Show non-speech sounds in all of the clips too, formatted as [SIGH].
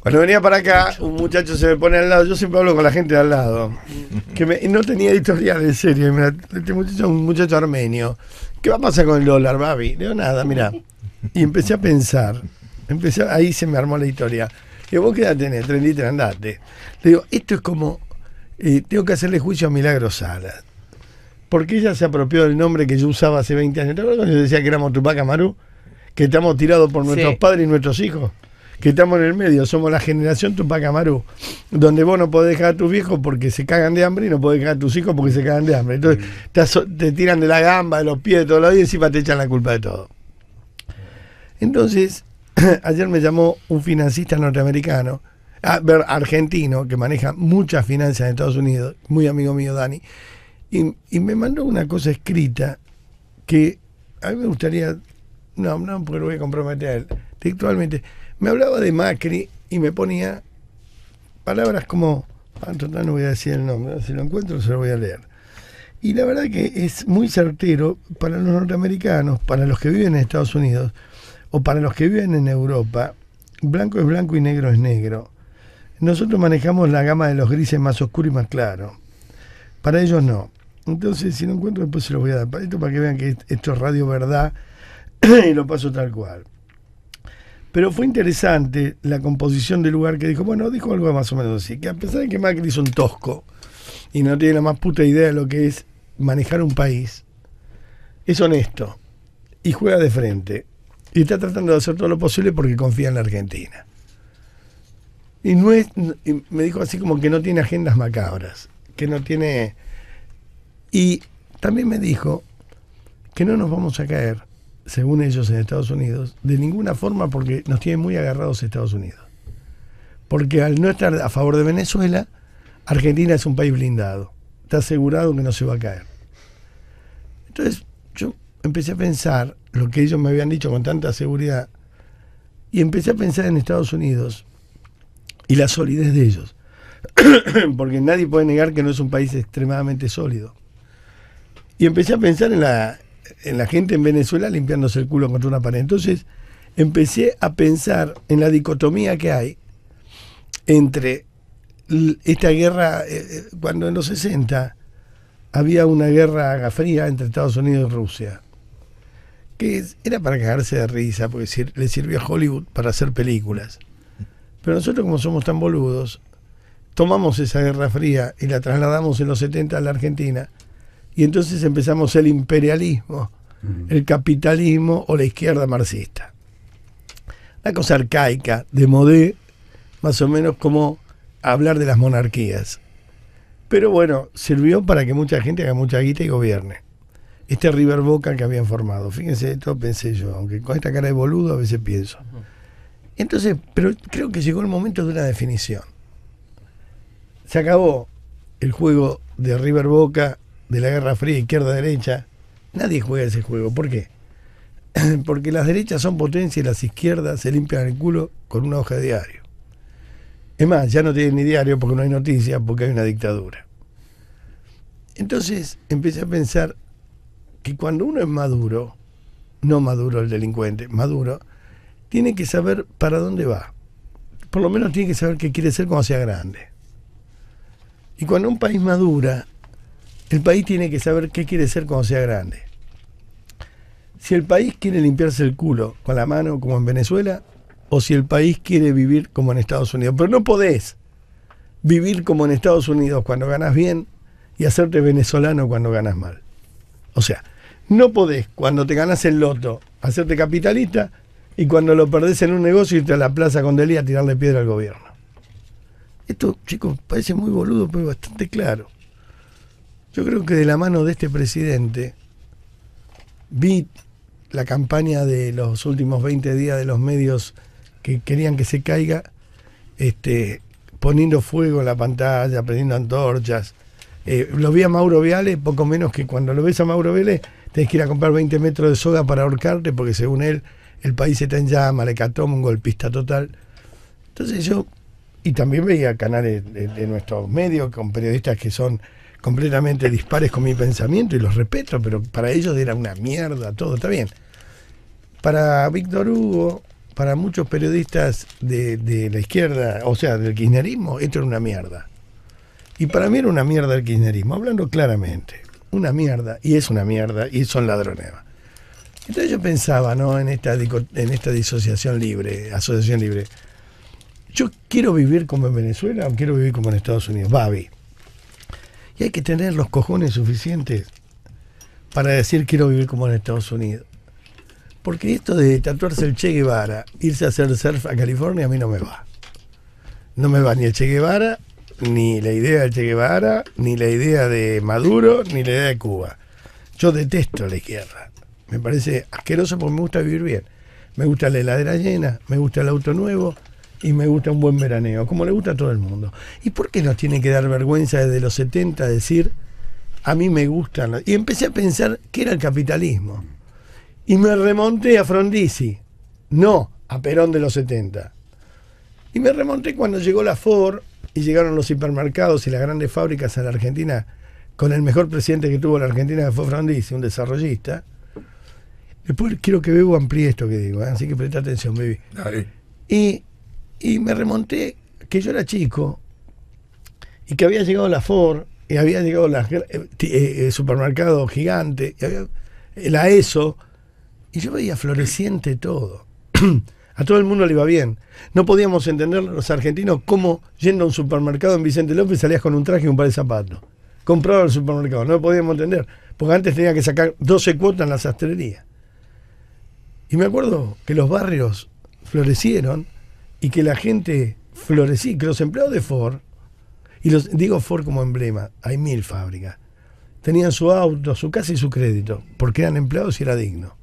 Cuando venía para acá, un muchacho se me pone al lado. Yo siempre hablo con la gente de al lado. Que no tenía historia de serio. este muchacho es un muchacho armenio. ¿Qué va a pasar con el dólar, Babi? Digo, nada, mira. Y empecé a pensar. Empecé, ahí se me armó la historia. Que vos qué edad tenés, y andate. Le digo, esto es como. Eh, tengo que hacerle juicio a Milagro Sala. Porque ella se apropió del nombre que yo usaba hace 20 años. ¿Te acuerdas cuando yo decía que éramos Tupac Amaru? Que estamos tirados por nuestros padres y nuestros hijos que estamos en el medio, somos la generación Tupac Amaru, donde vos no podés dejar a tus viejos porque se cagan de hambre y no podés dejar a tus hijos porque se cagan de hambre. Entonces mm. te, tiran de la gamba, de los pies, de todo lo y encima te echan la culpa de todo. Entonces, [CLEARS THROAT] ayer me llamó un financista norteamericano, argentino, que maneja muchas finanzas en Estados Unidos, muy amigo mío Dani, y, me mandó una cosa escrita que a mí me gustaría, no, no, porque lo voy a comprometer textualmente, me hablaba de Macri y me ponía palabras como, ah, total no voy a decir el nombre, si lo encuentro se lo voy a leer. Y la verdad que es muy certero para los norteamericanos, para los que viven en Estados Unidos o para los que viven en Europa, blanco es blanco y negro es negro. Nosotros manejamos la gama de los grises más oscuro y más claro. Para ellos no. Entonces, si lo encuentro, después se lo voy a dar esto para que vean que esto es radio verdad [CLEARS THROAT] y lo paso tal cual. Pero fue interesante la composición del lugar que dijo, bueno, dijo algo más o menos así, que a pesar de que Macri es un tosco y no tiene la más puta idea de lo que es manejar un país, es honesto y juega de frente y está tratando de hacer todo lo posible porque confía en la Argentina. Y no es, me dijo así como que no tiene agendas macabras, que no tiene... Y también me dijo que no nos vamos a caer según ellos, en Estados Unidos, de ninguna forma porque nos tiene muy agarrados Estados Unidos. Porque al no estar a favor de Venezuela, Argentina es un país blindado. Está asegurado que no se va a caer. Entonces, yo empecé a pensar lo que ellos me habían dicho con tanta seguridad y empecé a pensar en Estados Unidos y la solidez de ellos. [COUGHS] Porque nadie puede negar que no es un país extremadamente sólido. Y empecé a pensar en la, en la gente en Venezuela limpiándose el culo contra una pared. Entonces empecé a pensar en la dicotomía que hay entre esta guerra, eh, eh, cuando en los 60 había una guerra fría entre Estados Unidos y Rusia, que era para cagarse de risa, porque le sirvió a Hollywood para hacer películas. Pero nosotros como somos tan boludos, tomamos esa guerra fría y la trasladamos en los 70 a la Argentina y entonces empezamos el imperialismo, el capitalismo o la izquierda marxista. Una cosa arcaica, de modé, más o menos como hablar de las monarquías. Pero bueno, sirvió para que mucha gente haga mucha guita y gobierne. Este River Boca que habían formado, fíjense, esto, pensé yo, aunque con esta cara de boludo a veces pienso. Entonces, pero creo que llegó el momento de una definición. Se acabó el juego de River Boca de la Guerra Fría, izquierda-derecha, nadie juega ese juego. ¿Por qué? [CLEARS THROAT] Porque las derechas son potencia y las izquierdas se limpian el culo con una hoja de diario. Es más, ya no tienen ni diario porque no hay noticias, porque hay una dictadura. Entonces empecé a pensar que cuando uno es maduro, no maduro el delincuente, maduro, tiene que saber para dónde va. Por lo menos tiene que saber qué quiere ser cuando sea grande. Y cuando un país madura, el país tiene que saber qué quiere ser cuando sea grande. Si el país quiere limpiarse el culo con la mano como en Venezuela, o si el país quiere vivir como en Estados Unidos. Pero no podés vivir como en Estados Unidos cuando ganas bien y hacerte venezolano cuando ganas mal. O sea, no podés cuando te ganas el loto hacerte capitalista y cuando lo perdés en un negocio irte a la plaza con Delia a tirarle piedra al gobierno. Esto, chicos, parece muy boludo, pero bastante claro. Yo creo que de la mano de este presidente vi la campaña de los últimos 20 días de los medios que querían que se caiga, este, poniendo fuego en la pantalla, prendiendo antorchas. Eh, lo vi a Mauro Viale, poco menos que cuando lo ves a Mauro Viale, tenés que ir a comprar 20 metros de soga para ahorcarte, porque según él, el país está en llama, le cató un golpista total. Entonces yo, y también veía canales de nuestros medios con periodistas que son completamente dispares con mi pensamiento y los respeto, pero para ellos era una mierda todo, está bien. Para Víctor Hugo, para muchos periodistas de, la izquierda, o sea, del kirchnerismo, esto era una mierda. Y para mí era una mierda el kirchnerismo, hablando claramente. Una mierda, y es una mierda, y son ladrones. Entonces yo pensaba, ¿no? En esta, en esta disociación libre, asociación libre. Yo quiero vivir como en Venezuela o quiero vivir como en Estados Unidos. Babi. Y hay que tener los cojones suficientes para decir quiero vivir como en Estados Unidos. Porque esto de tatuarse el Che Guevara, irse a hacer surf a California, a mí no me va. No me va ni el Che Guevara, ni la idea del Che Guevara, ni la idea de Maduro, ni la idea de Cuba. Yo detesto la izquierda. Me parece asqueroso porque me gusta vivir bien. Me gusta la heladera llena, me gusta el auto nuevo, y me gusta un buen veraneo, como le gusta a todo el mundo. ¿Y por qué nos tiene que dar vergüenza desde los 70 decir, a mí me gustan? Y empecé a pensar que era el capitalismo. Y me remonté a Frondizi, no a Perón de los 70. Y me remonté cuando llegó la Ford y llegaron los hipermercados y las grandes fábricas a la Argentina con el mejor presidente que tuvo la Argentina, que fue Frondizi, un desarrollista. Después quiero que veo amplíe esto que digo, ¿eh? así que presta atención, baby. Y y me remonté que yo era chico y que había llegado la Ford y había llegado el eh, eh, eh, supermercado gigante, y la ESO, y yo veía floreciente todo. [CLEARS THROAT] a todo el mundo le iba bien. No podíamos entender los argentinos cómo yendo a un supermercado en Vicente López salías con un traje y un par de zapatos. Comprado el supermercado, no lo podíamos entender. Porque antes tenía que sacar 12 cuotas en la sastrería. Y me acuerdo que los barrios florecieron y que la gente florecía, que los empleados de Ford, y los digo Ford como emblema, hay mil fábricas, tenían su auto, su casa y su crédito, porque eran empleados y era digno.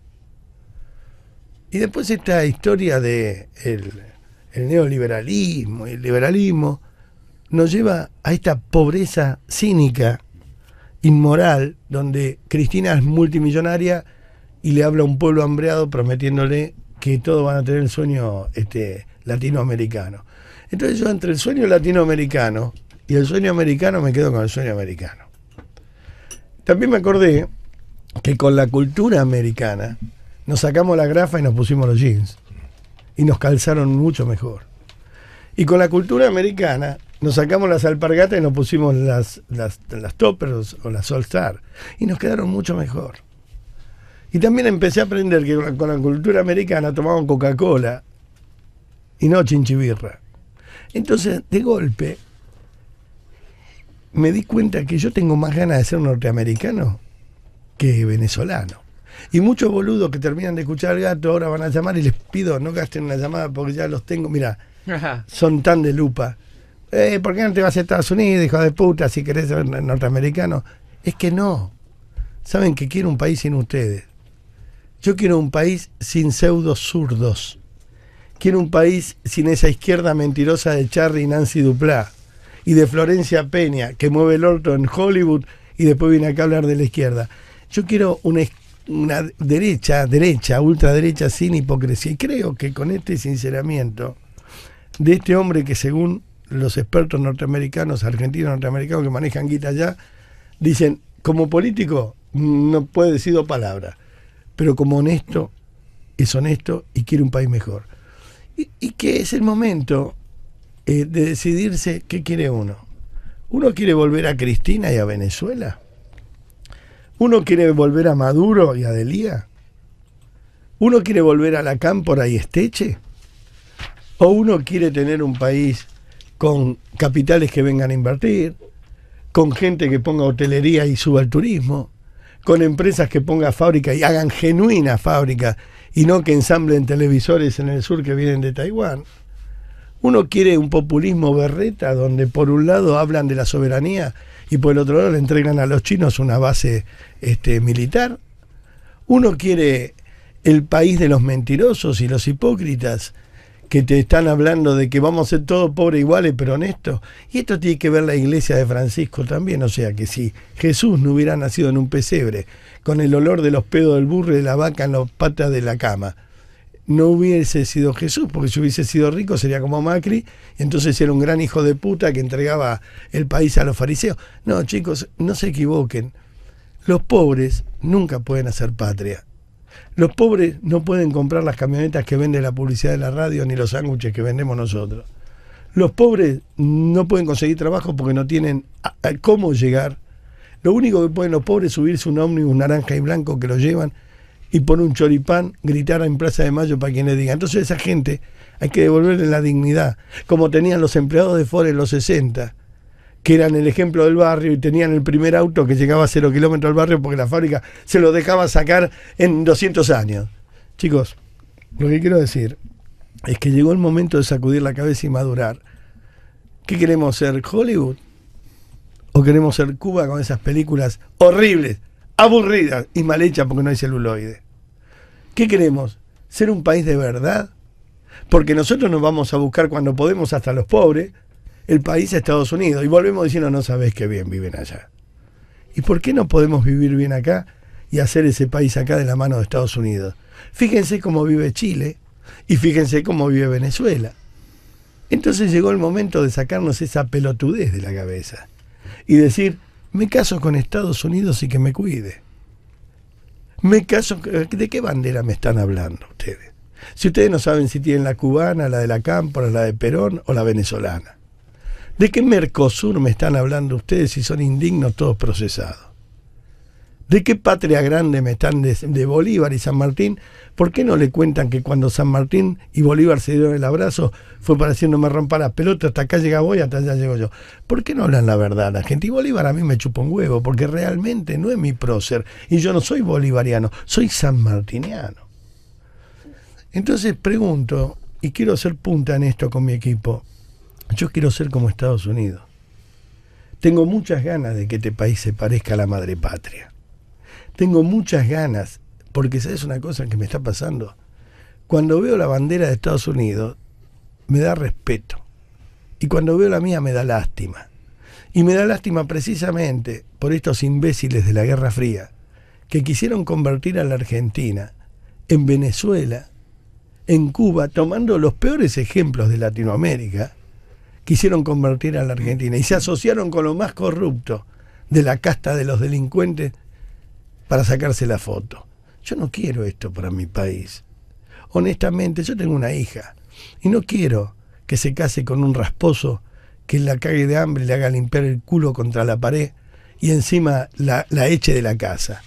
Y después esta historia de el, neoliberalismo y el liberalismo nos lleva a esta pobreza cínica, inmoral, donde Cristina es multimillonaria y le habla a un pueblo hambreado prometiéndole que todos van a tener el sueño este, latinoamericano. Entonces yo entre el sueño latinoamericano y el sueño americano me quedo con el sueño americano. También me acordé que con la cultura americana nos sacamos la grafa y nos pusimos los jeans. Y nos calzaron mucho mejor. Y con la cultura americana nos sacamos las alpargatas y nos pusimos las, las, toppers o las All Y nos quedaron mucho mejor. Y también empecé a aprender que con la cultura americana tomaban Coca-Cola y no chinchibirra. Entonces, de golpe, me di cuenta que yo tengo más ganas de ser norteamericano que venezolano. Y muchos boludos que terminan de escuchar el gato ahora van a llamar y les pido no gasten la llamada porque ya los tengo. Mira, son tan de lupa. Eh, ¿Por qué no te vas a Estados Unidos, hijo de puta, si querés ser norteamericano? Es que no. Saben que quiero un país sin ustedes. Yo quiero un país sin pseudo zurdos. Quiero un país sin esa izquierda mentirosa de Charlie y Nancy Duplá y de Florencia Peña, que mueve el orto en Hollywood y después viene acá a hablar de la izquierda. Yo quiero una, una derecha, derecha, ultraderecha sin hipocresía. Y creo que con este sinceramiento de este hombre que según los expertos norteamericanos, argentinos, norteamericanos que manejan guita allá, dicen, como político no puede decir dos palabras, pero como honesto es honesto y quiere un país mejor y, que es el momento eh, de decidirse qué quiere uno. ¿Uno quiere volver a Cristina y a Venezuela? ¿Uno quiere volver a Maduro y a Delia. ¿Uno quiere volver a la Cámpora y Esteche? ¿O uno quiere tener un país con capitales que vengan a invertir, con gente que ponga hotelería y suba el turismo, con empresas que pongan fábrica y hagan genuinas fábricas y no que ensamblen televisores en el sur que vienen de Taiwán. Uno quiere un populismo berreta donde por un lado hablan de la soberanía y por el otro lado le entregan a los chinos una base este, militar. Uno quiere el país de los mentirosos y los hipócritas que te están hablando de que vamos a ser todos pobres iguales pero honestos. Y esto tiene que ver la iglesia de Francisco también, o sea que si Jesús no hubiera nacido en un pesebre, con el olor de los pedos del burro y de la vaca en las patas de la cama, no hubiese sido Jesús, porque si hubiese sido rico sería como Macri, entonces era un gran hijo de puta que entregaba el país a los fariseos. No, chicos, no se equivoquen. Los pobres nunca pueden hacer patria. Los pobres no pueden comprar las camionetas que vende la publicidad de la radio ni los sándwiches que vendemos nosotros. Los pobres no pueden conseguir trabajo porque no tienen cómo llegar. Lo único que pueden los pobres es subirse un ómnibus naranja y blanco que lo llevan y por un choripán gritar en Plaza de Mayo para quien le diga. Entonces esa gente hay que devolverle la dignidad, como tenían los empleados de Ford en los 60 que eran el ejemplo del barrio y tenían el primer auto que llegaba a cero kilómetros al barrio porque la fábrica se lo dejaba sacar en 200 años. Chicos, lo que quiero decir es que llegó el momento de sacudir la cabeza y madurar. ¿Qué queremos ser? ¿Hollywood? ¿O queremos ser Cuba con esas películas horribles, aburridas y mal hechas porque no hay celuloide? ¿Qué queremos? ¿Ser un país de verdad? Porque nosotros nos vamos a buscar cuando podemos hasta los pobres el país a Estados Unidos. Y volvemos diciendo, no sabes qué bien viven allá. ¿Y por qué no podemos vivir bien acá y hacer ese país acá de la mano de Estados Unidos? Fíjense cómo vive Chile y fíjense cómo vive Venezuela. Entonces llegó el momento de sacarnos esa pelotudez de la cabeza y decir, me caso con Estados Unidos y que me cuide. Me caso, ¿de qué bandera me están hablando ustedes? Si ustedes no saben si tienen la cubana, la de la cámpora, la de Perón o la venezolana. ¿De qué Mercosur me están hablando ustedes si son indignos todos procesados? ¿De qué patria grande me están de, Bolívar y San Martín? ¿Por qué no le cuentan que cuando San Martín y Bolívar se dieron el abrazo fue para decir no me rompa la pelota, hasta acá llega voy, hasta allá llego yo? ¿Por qué no hablan la verdad la gente? Y Bolívar a mí me chupa un huevo, porque realmente no es mi prócer. Y yo no soy bolivariano, soy sanmartiniano. Entonces pregunto, y quiero hacer punta en esto con mi equipo, yo quiero ser como Estados Unidos. Tengo muchas ganas de que este país se parezca a la madre patria. Tengo muchas ganas, porque sabes una cosa que me está pasando. Cuando veo la bandera de Estados Unidos, me da respeto. Y cuando veo la mía, me da lástima. Y me da lástima precisamente por estos imbéciles de la Guerra Fría, que quisieron convertir a la Argentina en Venezuela, en Cuba, tomando los peores ejemplos de Latinoamérica quisieron convertir a la Argentina y se asociaron con lo más corrupto de la casta de los delincuentes para sacarse la foto. Yo no quiero esto para mi país. Honestamente, yo tengo una hija y no quiero que se case con un rasposo que la cague de hambre, le haga limpiar el culo contra la pared y encima la, la eche de la casa.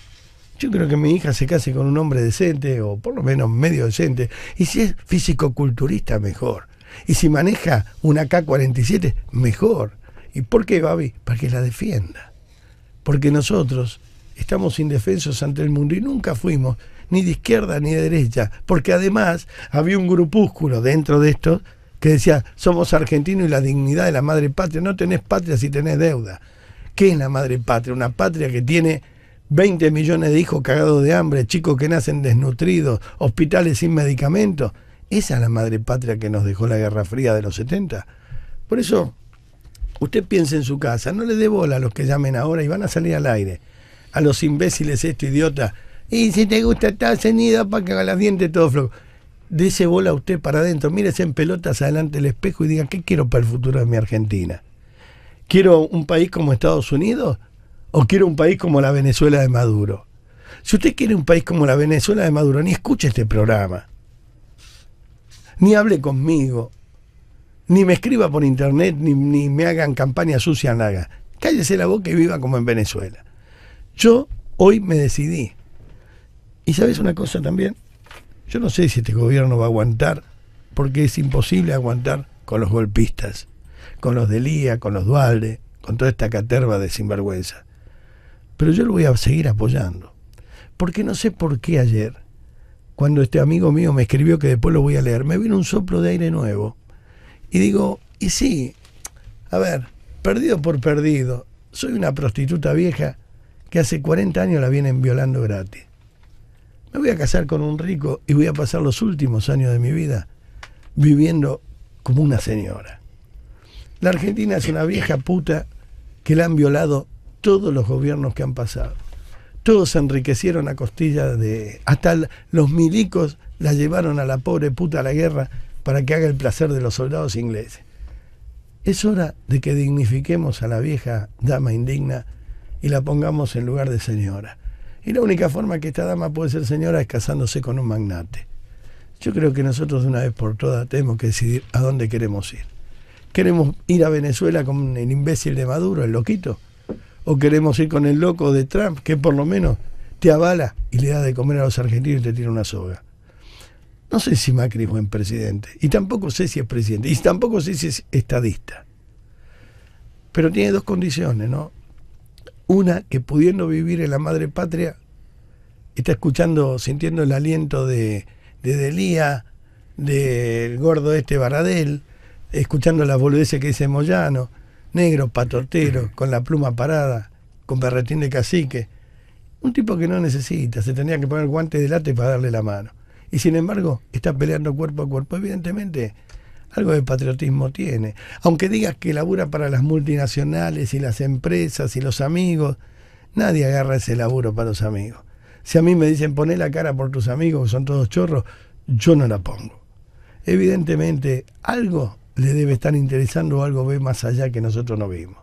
Yo creo que mi hija se case con un hombre decente o por lo menos medio decente. Y si es físico-culturista, mejor. Y si maneja una K-47, mejor. ¿Y por qué, Babi? Para que la defienda. Porque nosotros estamos indefensos ante el mundo y nunca fuimos ni de izquierda ni de derecha. Porque además había un grupúsculo dentro de esto que decía, somos argentinos y la dignidad de la madre patria. No tenés patria si tenés deuda. ¿Qué es la madre patria? Una patria que tiene 20 millones de hijos cagados de hambre, chicos que nacen desnutridos, hospitales sin medicamentos. Esa es la madre patria que nos dejó la Guerra Fría de los 70. Por eso, usted piense en su casa, no le dé bola a los que llamen ahora y van a salir al aire. A los imbéciles, estos idiota. Y si te gusta esta cenida para que haga las dientes todo flojo. Dese bola usted para adentro, mírese en pelotas adelante el espejo y diga, ¿qué quiero para el futuro de mi Argentina? ¿Quiero un país como Estados Unidos? ¿O quiero un país como la Venezuela de Maduro? Si usted quiere un país como la Venezuela de Maduro, ni escuche este programa ni hable conmigo, ni me escriba por internet, ni, me hagan campaña sucia, nada. Cállese la boca y viva como en Venezuela. Yo hoy me decidí. Y sabes una cosa también, yo no sé si este gobierno va a aguantar, porque es imposible aguantar con los golpistas, con los de Lía, con los Dualde, con toda esta caterva de sinvergüenza. Pero yo lo voy a seguir apoyando, porque no sé por qué ayer cuando este amigo mío me escribió que después lo voy a leer, me vino un soplo de aire nuevo. Y digo, y sí, a ver, perdido por perdido, soy una prostituta vieja que hace 40 años la vienen violando gratis. Me voy a casar con un rico y voy a pasar los últimos años de mi vida viviendo como una señora. La Argentina es una vieja puta que la han violado todos los gobiernos que han pasado todos se enriquecieron a costilla de... Hasta los milicos la llevaron a la pobre puta a la guerra para que haga el placer de los soldados ingleses. Es hora de que dignifiquemos a la vieja dama indigna y la pongamos en lugar de señora. Y la única forma que esta dama puede ser señora es casándose con un magnate. Yo creo que nosotros de una vez por todas tenemos que decidir a dónde queremos ir. ¿Queremos ir a Venezuela con el imbécil de Maduro, el loquito? o queremos ir con el loco de Trump, que por lo menos te avala y le da de comer a los argentinos y te tira una soga. No sé si Macri es buen presidente, y tampoco sé si es presidente, y tampoco sé si es estadista. Pero tiene dos condiciones, ¿no? Una, que pudiendo vivir en la madre patria, está escuchando, sintiendo el aliento de, de Delía, del gordo este Baradel, escuchando las boludeces que dice Moyano, negro, patoteros, con la pluma parada, con berretín de cacique. Un tipo que no necesita, se tendría que poner guantes de látex para darle la mano. Y sin embargo, está peleando cuerpo a cuerpo. Evidentemente, algo de patriotismo tiene. Aunque digas que labura para las multinacionales y las empresas y los amigos, nadie agarra ese laburo para los amigos. Si a mí me dicen poné la cara por tus amigos, que son todos chorros, yo no la pongo. Evidentemente, algo le debe estar interesando algo ve más allá que nosotros no vimos.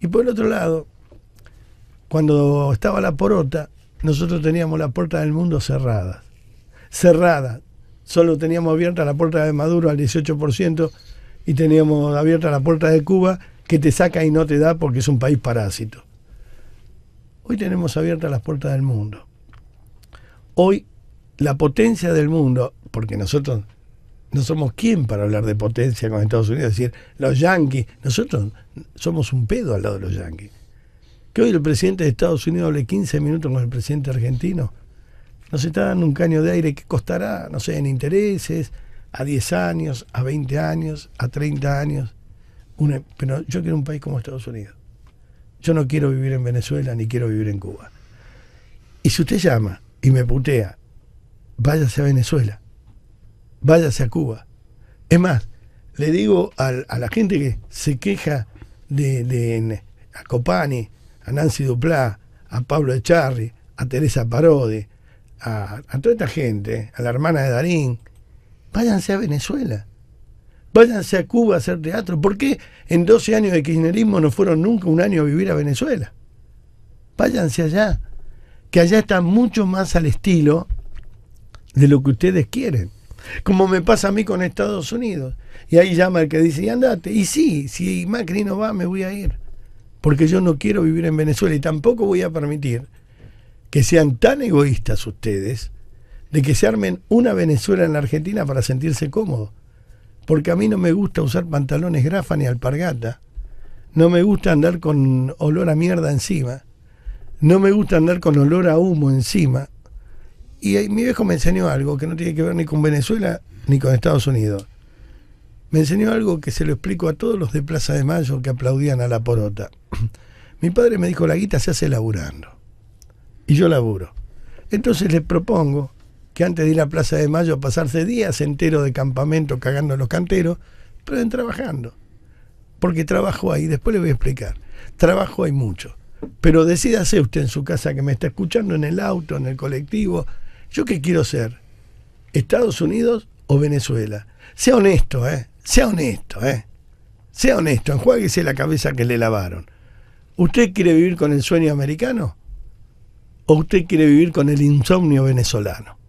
Y por el otro lado, cuando estaba la porota, nosotros teníamos la puerta del mundo cerrada. Cerrada. Solo teníamos abierta la puerta de Maduro al 18% y teníamos abierta la puerta de Cuba que te saca y no te da porque es un país parásito. Hoy tenemos abiertas las puertas del mundo. Hoy la potencia del mundo, porque nosotros no somos quién para hablar de potencia con Estados Unidos, es decir, los yanquis, nosotros somos un pedo al lado de los yanquis. Que hoy el presidente de Estados Unidos hable 15 minutos con el presidente argentino, nos está dando un caño de aire que costará, no sé, en intereses, a 10 años, a 20 años, a 30 años. pero yo quiero un país como Estados Unidos. Yo no quiero vivir en Venezuela ni quiero vivir en Cuba. Y si usted llama y me putea, váyase a Venezuela váyase a Cuba. Es más, le digo a, la gente que se queja de, a Copani, a Nancy Duplá, a Pablo Echarri, a Teresa Parodi, a, a, toda esta gente, a la hermana de Darín, váyanse a Venezuela, váyanse a Cuba a hacer teatro. ¿Por qué en 12 años de kirchnerismo no fueron nunca un año a vivir a Venezuela? Váyanse allá, que allá está mucho más al estilo de lo que ustedes quieren como me pasa a mí con Estados Unidos. Y ahí llama el que dice, y andate. Y sí, si Macri no va, me voy a ir. Porque yo no quiero vivir en Venezuela y tampoco voy a permitir que sean tan egoístas ustedes de que se armen una Venezuela en la Argentina para sentirse cómodos. Porque a mí no me gusta usar pantalones grafani y alpargata. No me gusta andar con olor a mierda encima. No me gusta andar con olor a humo encima. Y mi viejo me enseñó algo que no tiene que ver ni con Venezuela ni con Estados Unidos. Me enseñó algo que se lo explico a todos los de Plaza de Mayo que aplaudían a la porota. [CLEARS THROAT] Mi padre me dijo, la guita se hace laburando. Y yo laburo. Entonces le propongo que antes de ir a Plaza de Mayo a pasarse días enteros de campamento cagando los canteros, prueben trabajando. Porque trabajo ahí, después le voy a explicar. Trabajo hay mucho. Pero decídase usted en su casa que me está escuchando, en el auto, en el colectivo, ¿Yo qué quiero ser? ¿Estados Unidos o Venezuela? Sea honesto, ¿eh? Sea honesto, ¿eh? Sea honesto, enjuáguese la cabeza que le lavaron. ¿Usted quiere vivir con el sueño americano? ¿O usted quiere vivir con el insomnio venezolano?